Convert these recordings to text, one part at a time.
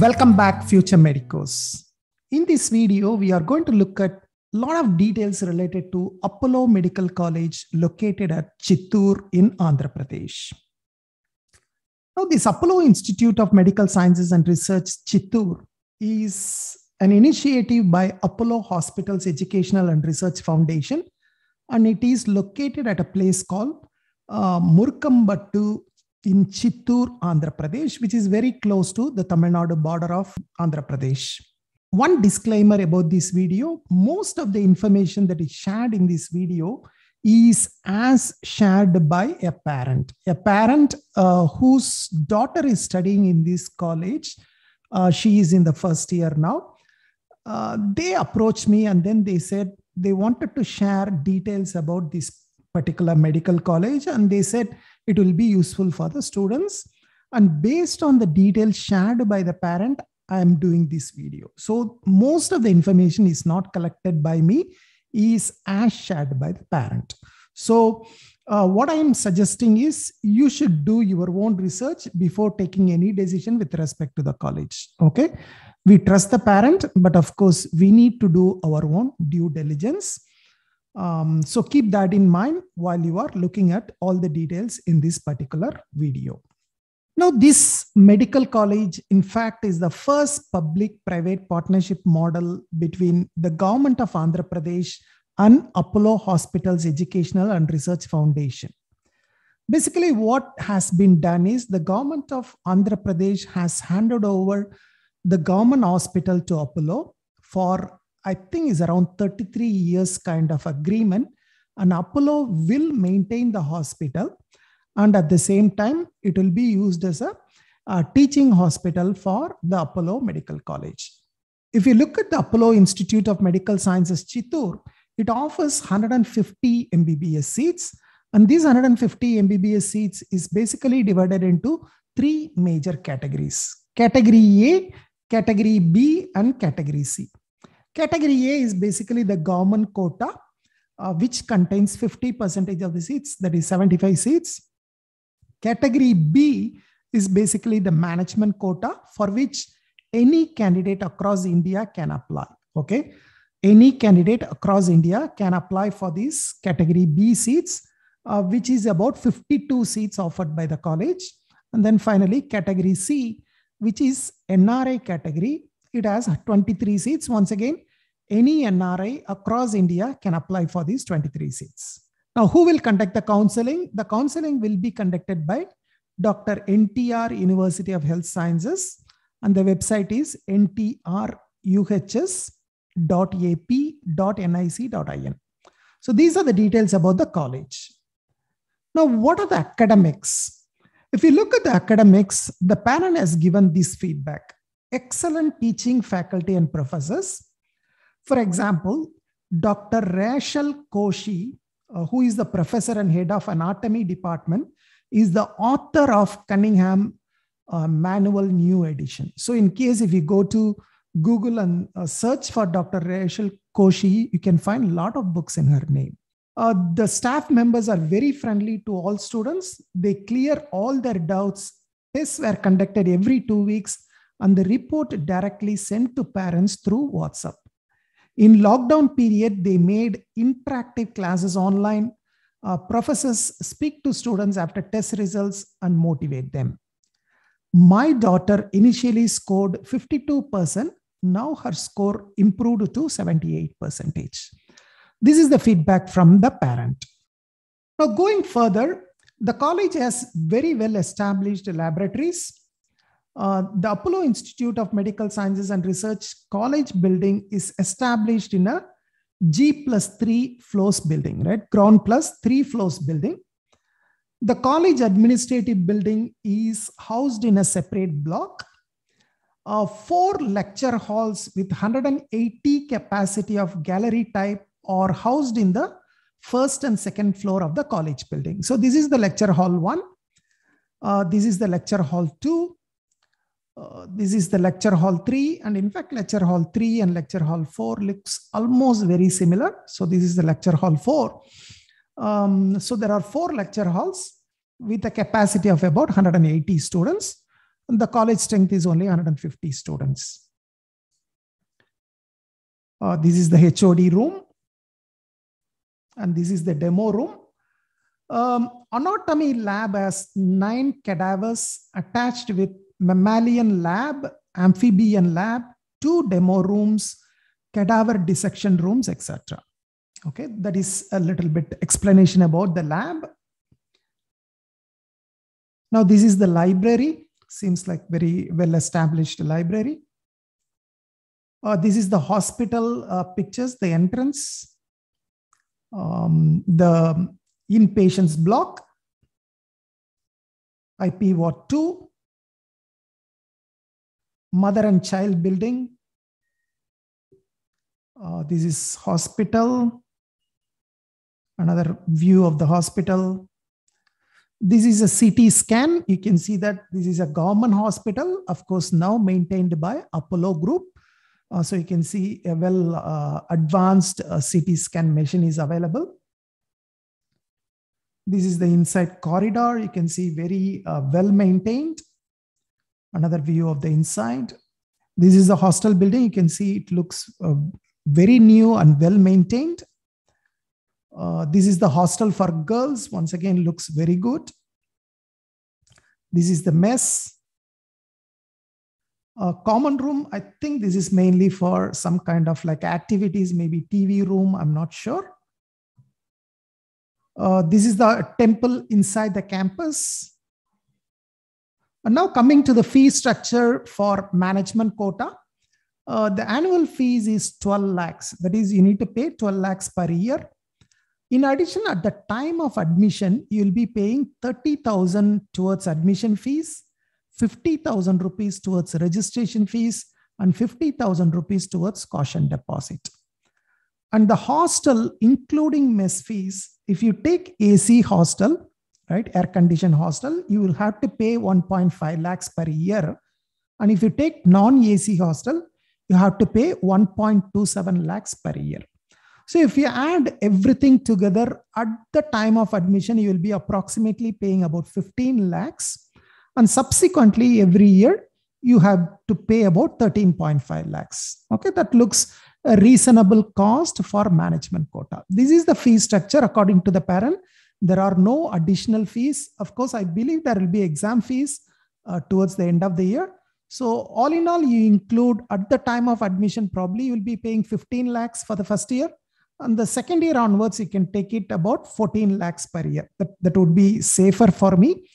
Welcome back, future medicos. In this video, we are going to look at a lot of details related to Apollo Medical College located at Chittur in Andhra Pradesh. Now, this Apollo Institute of Medical Sciences and Research, Chittur, is an initiative by Apollo Hospitals Educational and Research Foundation, and it is located at a place called uh, Murkambattu in Chittur, Andhra Pradesh, which is very close to the Tamil Nadu border of Andhra Pradesh. One disclaimer about this video most of the information that is shared in this video is as shared by a parent. A parent uh, whose daughter is studying in this college, uh, she is in the first year now. Uh, they approached me and then they said they wanted to share details about this particular medical college and they said it will be useful for the students. And based on the details shared by the parent, I am doing this video. So most of the information is not collected by me, is as shared by the parent. So uh, what I am suggesting is you should do your own research before taking any decision with respect to the college. Okay. We trust the parent, but of course we need to do our own due diligence. Um, so keep that in mind while you are looking at all the details in this particular video. Now, this medical college, in fact, is the first public-private partnership model between the government of Andhra Pradesh and Apollo Hospitals Educational and Research Foundation. Basically, what has been done is the government of Andhra Pradesh has handed over the government hospital to Apollo for I think is around 33 years kind of agreement. And Apollo will maintain the hospital. And at the same time, it will be used as a, a teaching hospital for the Apollo Medical College. If you look at the Apollo Institute of Medical Sciences Chittur, it offers 150 MBBS seats. And these 150 MBBS seats is basically divided into three major categories category A, category B, and category C. Category A is basically the government quota, uh, which contains 50 percentage of the seats, that is 75 seats. Category B is basically the management quota for which any candidate across India can apply. Okay. Any candidate across India can apply for these category B seats, uh, which is about 52 seats offered by the college. And then finally, category C, which is NRI category, it has 23 seats. Once again, any NRI across India can apply for these 23 seats. Now, who will conduct the counseling? The counseling will be conducted by Dr. NTR University of Health Sciences and the website is ntruhs.ap.nic.in. So these are the details about the college. Now, what are the academics? If you look at the academics, the parent has given this feedback excellent teaching faculty and professors. For example, Dr. Rachel Koshi, uh, who is the professor and head of anatomy department, is the author of Cunningham uh, Manual New Edition. So in case if you go to Google and uh, search for Dr. Rachel Koshi, you can find a lot of books in her name. Uh, the staff members are very friendly to all students. They clear all their doubts. Tests were conducted every two weeks and the report directly sent to parents through WhatsApp. In lockdown period, they made interactive classes online. Uh, professors speak to students after test results and motivate them. My daughter initially scored 52%. Now her score improved to 78%. This is the feedback from the parent. Now, going further, the college has very well established laboratories uh, the Apollo Institute of Medical Sciences and Research College building is established in a G plus three floors building, right? Ground plus three floors building. The college administrative building is housed in a separate block. Uh, four lecture halls with 180 capacity of gallery type are housed in the first and second floor of the college building. So this is the lecture hall one. Uh, this is the lecture hall two. Uh, this is the lecture hall 3 and in fact lecture hall 3 and lecture hall 4 looks almost very similar so this is the lecture hall 4 um, so there are four lecture halls with a capacity of about 180 students and the college strength is only 150 students uh, this is the hod room and this is the demo room um, anatomy lab has nine cadavers attached with mammalian lab, amphibian lab, two demo rooms, cadaver dissection rooms, etc. Okay, that is a little bit explanation about the lab. Now this is the library, seems like very well established library. Uh, this is the hospital uh, pictures, the entrance, um, the inpatients block, IP Ward 2, mother and child building. Uh, this is hospital, another view of the hospital. This is a CT scan. You can see that this is a government hospital, of course, now maintained by Apollo Group. Uh, so you can see a well uh, advanced uh, CT scan machine is available. This is the inside corridor. You can see very uh, well maintained another view of the inside. This is a hostel building. You can see it looks uh, very new and well maintained. Uh, this is the hostel for girls. Once again, looks very good. This is the mess. A uh, common room, I think this is mainly for some kind of like activities, maybe TV room, I'm not sure. Uh, this is the temple inside the campus. And now coming to the fee structure for management quota, uh, the annual fees is 12 lakhs. That is, you need to pay 12 lakhs per year. In addition, at the time of admission, you'll be paying 30,000 towards admission fees, 50,000 rupees towards registration fees, and 50,000 rupees towards caution deposit. And the hostel, including mess fees, if you take AC hostel, right? Air conditioned hostel, you will have to pay 1.5 lakhs per year. And if you take non-AC hostel, you have to pay 1.27 lakhs per year. So if you add everything together at the time of admission, you will be approximately paying about 15 lakhs. And subsequently, every year, you have to pay about 13.5 lakhs. Okay, that looks a reasonable cost for management quota. This is the fee structure according to the parent there are no additional fees. Of course, I believe there will be exam fees uh, towards the end of the year. So all in all, you include at the time of admission, probably you'll be paying 15 lakhs for the first year. And the second year onwards, you can take it about 14 lakhs per year. That, that would be safer for me.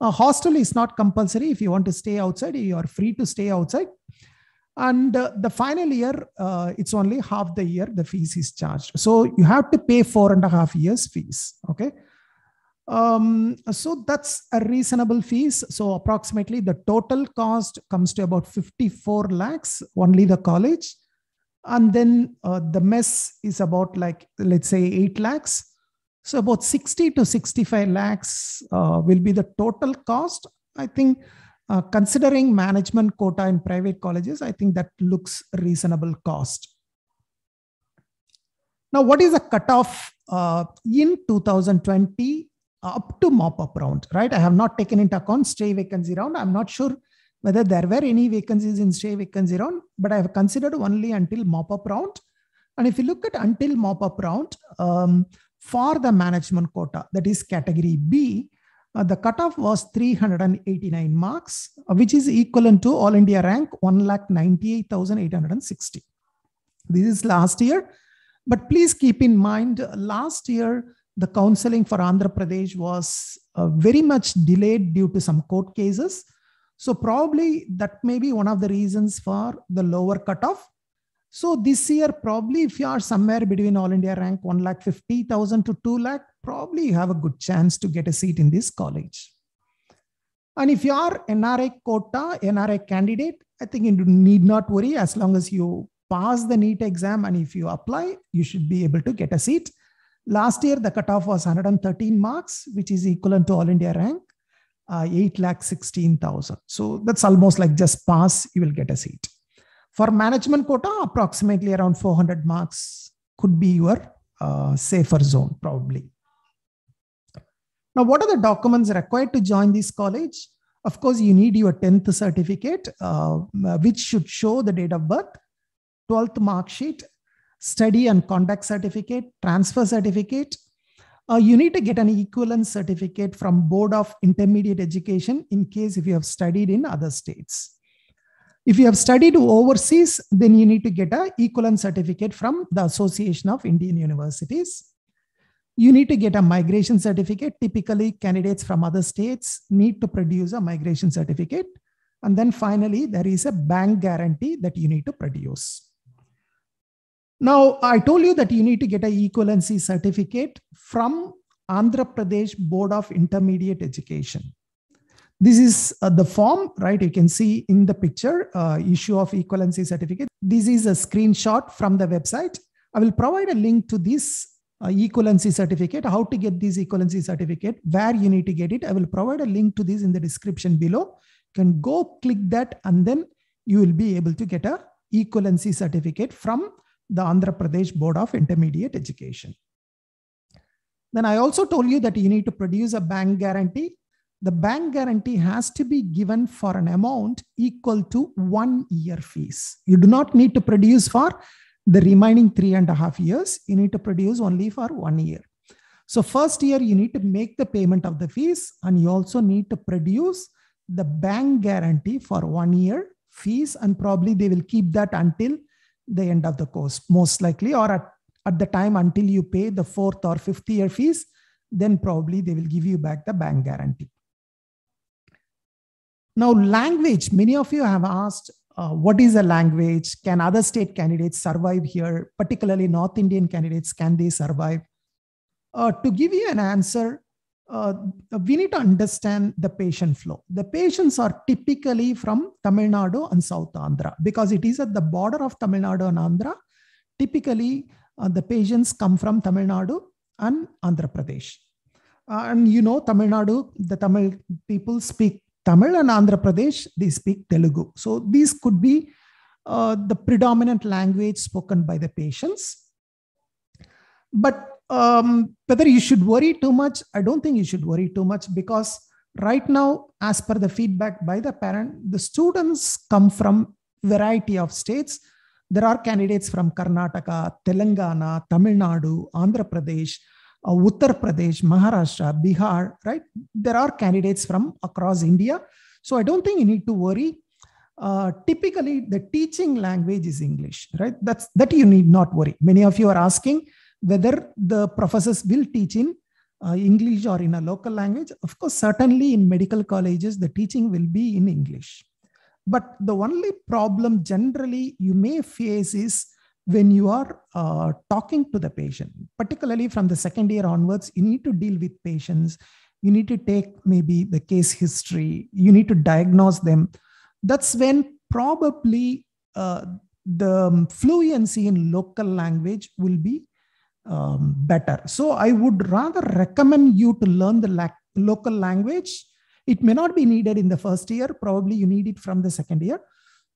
A hostel is not compulsory. If you want to stay outside, you are free to stay outside. And uh, the final year, uh, it's only half the year the fees is charged. So you have to pay four and a half years fees. Okay. Um, so that's a reasonable fees. So approximately the total cost comes to about 54 lakhs, only the college. And then uh, the mess is about like, let's say 8 lakhs. So about 60 to 65 lakhs uh, will be the total cost. I think uh, considering management quota in private colleges, I think that looks reasonable cost. Now, what is the cutoff uh, in 2020? Uh, up to mop up round, right? I have not taken into account stray vacancy round. I'm not sure whether there were any vacancies in stray vacancy round, but I have considered only until mop up round. And if you look at until mop up round um, for the management quota, that is category B, uh, the cutoff was 389 marks, uh, which is equivalent to All India rank 1,98,860. This is last year, but please keep in mind uh, last year the counseling for Andhra Pradesh was uh, very much delayed due to some court cases. So, probably that may be one of the reasons for the lower cutoff. So, this year, probably if you are somewhere between All India rank 1,50,000 to 2 lakh, probably you have a good chance to get a seat in this college. And if you are NRA quota, NRA candidate, I think you need not worry as long as you pass the NEET exam and if you apply, you should be able to get a seat. Last year, the cutoff was 113 marks, which is equivalent to All India rank, uh, 8 lakh 16,000. So that's almost like just pass, you will get a seat. For management quota, approximately around 400 marks could be your uh, safer zone, probably. Now, what are the documents required to join this college? Of course, you need your 10th certificate, uh, which should show the date of birth, 12th mark sheet, study and conduct certificate, transfer certificate, uh, you need to get an equivalent certificate from Board of Intermediate Education in case if you have studied in other states. If you have studied overseas, then you need to get an equivalent certificate from the Association of Indian Universities. You need to get a migration certificate. Typically, candidates from other states need to produce a migration certificate. And then finally, there is a bank guarantee that you need to produce. Now, I told you that you need to get an equivalency certificate from Andhra Pradesh Board of Intermediate Education. This is uh, the form, right? You can see in the picture, uh, issue of equivalency certificate. This is a screenshot from the website. I will provide a link to this uh, equivalency certificate, how to get this equivalency certificate, where you need to get it. I will provide a link to this in the description below. You can go click that and then you will be able to get a equivalency certificate from the Andhra Pradesh Board of Intermediate Education. Then I also told you that you need to produce a bank guarantee. The bank guarantee has to be given for an amount equal to one year fees. You do not need to produce for the remaining three and a half years. You need to produce only for one year. So first year, you need to make the payment of the fees and you also need to produce the bank guarantee for one year fees and probably they will keep that until the end of the course, most likely, or at, at the time until you pay the fourth or fifth year fees, then probably they will give you back the bank guarantee. Now, language, many of you have asked, uh, what is a language? Can other state candidates survive here, particularly North Indian candidates? Can they survive? Uh, to give you an answer, uh, we need to understand the patient flow. The patients are typically from Tamil Nadu and South Andhra because it is at the border of Tamil Nadu and Andhra. Typically, uh, the patients come from Tamil Nadu and Andhra Pradesh. Uh, and you know, Tamil Nadu, the Tamil people speak Tamil and Andhra Pradesh, they speak Telugu. So these could be uh, the predominant language spoken by the patients. But um, whether you should worry too much, I don't think you should worry too much because right now, as per the feedback by the parent, the students come from variety of states. There are candidates from Karnataka, Telangana, Tamil Nadu, Andhra Pradesh, uh, Uttar Pradesh, Maharashtra, Bihar, right? There are candidates from across India. So I don't think you need to worry. Uh, typically, the teaching language is English, right? That's that you need not worry. Many of you are asking, whether the professors will teach in uh, English or in a local language. Of course, certainly in medical colleges, the teaching will be in English. But the only problem generally you may face is when you are uh, talking to the patient, particularly from the second year onwards, you need to deal with patients. You need to take maybe the case history. You need to diagnose them. That's when probably uh, the fluency in local language will be um, better. So I would rather recommend you to learn the la local language. It may not be needed in the first year. Probably you need it from the second year.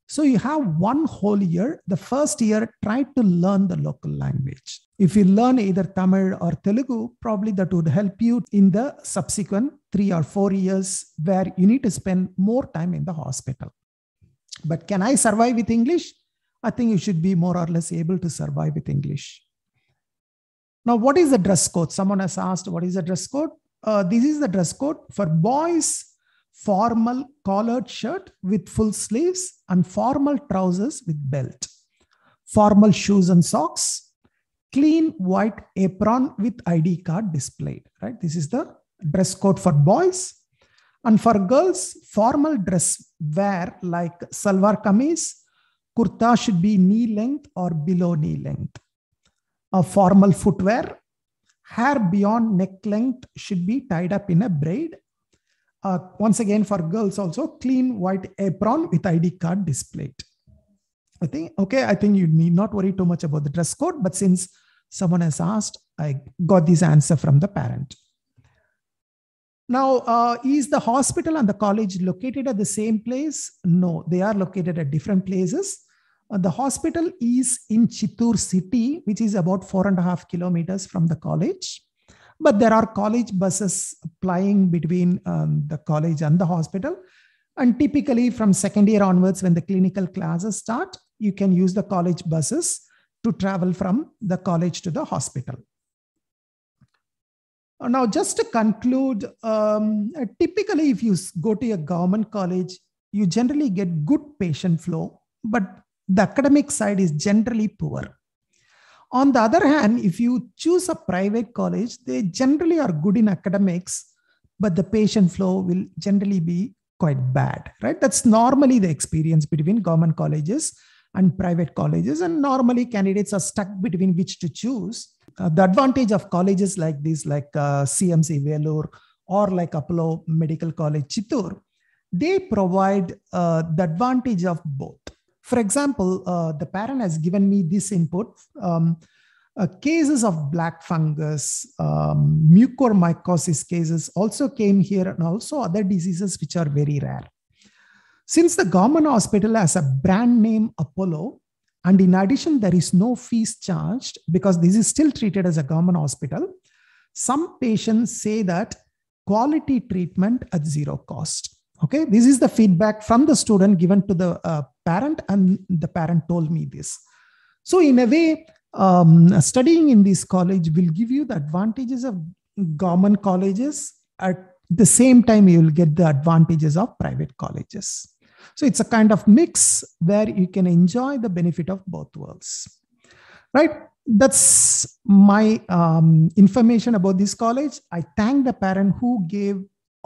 So you have one whole year. The first year, try to learn the local language. If you learn either Tamil or Telugu, probably that would help you in the subsequent three or four years where you need to spend more time in the hospital. But can I survive with English? I think you should be more or less able to survive with English. Now, what is the dress code? Someone has asked, what is the dress code? Uh, this is the dress code for boys formal collared shirt with full sleeves and formal trousers with belt, formal shoes and socks, clean white apron with ID card displayed, right? This is the dress code for boys. And for girls, formal dress wear like salwar kameez, kurta should be knee length or below knee length a formal footwear. Hair beyond neck length should be tied up in a braid. Uh, once again, for girls also, clean white apron with ID card displayed. I think, okay, I think you need not worry too much about the dress code, but since someone has asked, I got this answer from the parent. Now, uh, is the hospital and the college located at the same place? No, they are located at different places. Uh, the hospital is in Chittur city, which is about four and a half kilometers from the college. But there are college buses plying between um, the college and the hospital. And typically, from second year onwards, when the clinical classes start, you can use the college buses to travel from the college to the hospital. Uh, now, just to conclude, um, uh, typically, if you go to a government college, you generally get good patient flow, but the academic side is generally poor. On the other hand, if you choose a private college, they generally are good in academics, but the patient flow will generally be quite bad, right? That's normally the experience between government colleges and private colleges. And normally candidates are stuck between which to choose. Uh, the advantage of colleges like this, like uh, CMC Vellore or like Apollo Medical College Chittur, they provide uh, the advantage of both for example, uh, the parent has given me this input. Um, uh, cases of black fungus, um, mucormycosis cases also came here and also other diseases which are very rare. Since the government hospital has a brand name Apollo, and in addition, there is no fees charged because this is still treated as a government hospital, some patients say that quality treatment at zero cost okay this is the feedback from the student given to the uh, parent and the parent told me this so in a way um, studying in this college will give you the advantages of government colleges at the same time you will get the advantages of private colleges so it's a kind of mix where you can enjoy the benefit of both worlds right that's my um, information about this college i thank the parent who gave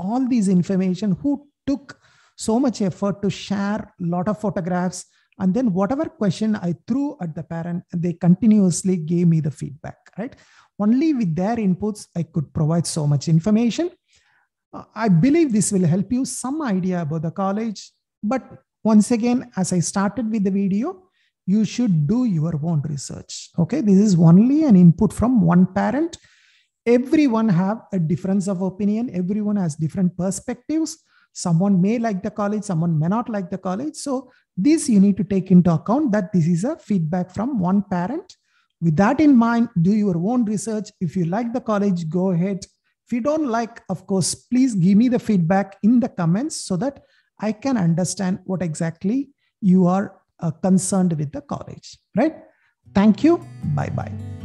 all these information who took so much effort to share a lot of photographs and then whatever question i threw at the parent they continuously gave me the feedback right only with their inputs i could provide so much information uh, i believe this will help you some idea about the college but once again as i started with the video you should do your own research okay this is only an input from one parent everyone have a difference of opinion everyone has different perspectives someone may like the college someone may not like the college so this you need to take into account that this is a feedback from one parent with that in mind do your own research if you like the college go ahead if you don't like of course please give me the feedback in the comments so that i can understand what exactly you are uh, concerned with the college right thank you bye bye